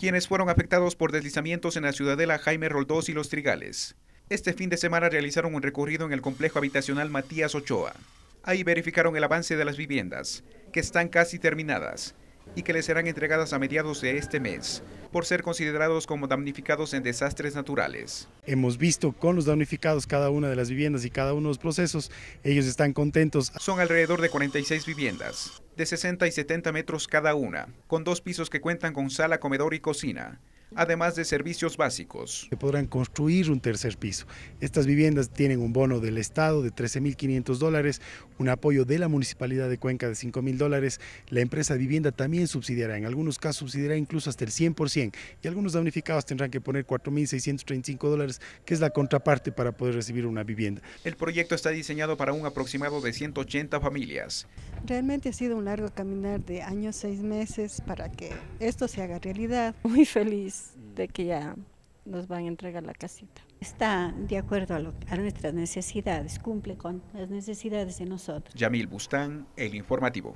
quienes fueron afectados por deslizamientos en la ciudadela Jaime Roldós y Los Trigales. Este fin de semana realizaron un recorrido en el complejo habitacional Matías Ochoa. Ahí verificaron el avance de las viviendas, que están casi terminadas y que les serán entregadas a mediados de este mes por ser considerados como damnificados en desastres naturales. Hemos visto con los damnificados cada una de las viviendas y cada uno de los procesos. Ellos están contentos. Son alrededor de 46 viviendas, de 60 y 70 metros cada una, con dos pisos que cuentan con sala, comedor y cocina además de servicios básicos. Se podrán construir un tercer piso. Estas viviendas tienen un bono del Estado de 13.500 dólares, un apoyo de la Municipalidad de Cuenca de 5.000 dólares. La empresa de vivienda también subsidiará, en algunos casos subsidiará incluso hasta el 100%, y algunos damnificados tendrán que poner 4.635 dólares, que es la contraparte para poder recibir una vivienda. El proyecto está diseñado para un aproximado de 180 familias. Realmente ha sido un largo caminar de años, seis meses, para que esto se haga realidad. Muy feliz Mm. de que ya nos van a entregar la casita. Está de acuerdo a, a nuestras necesidades, cumple con las necesidades de nosotros. Yamil Bustán, el informativo.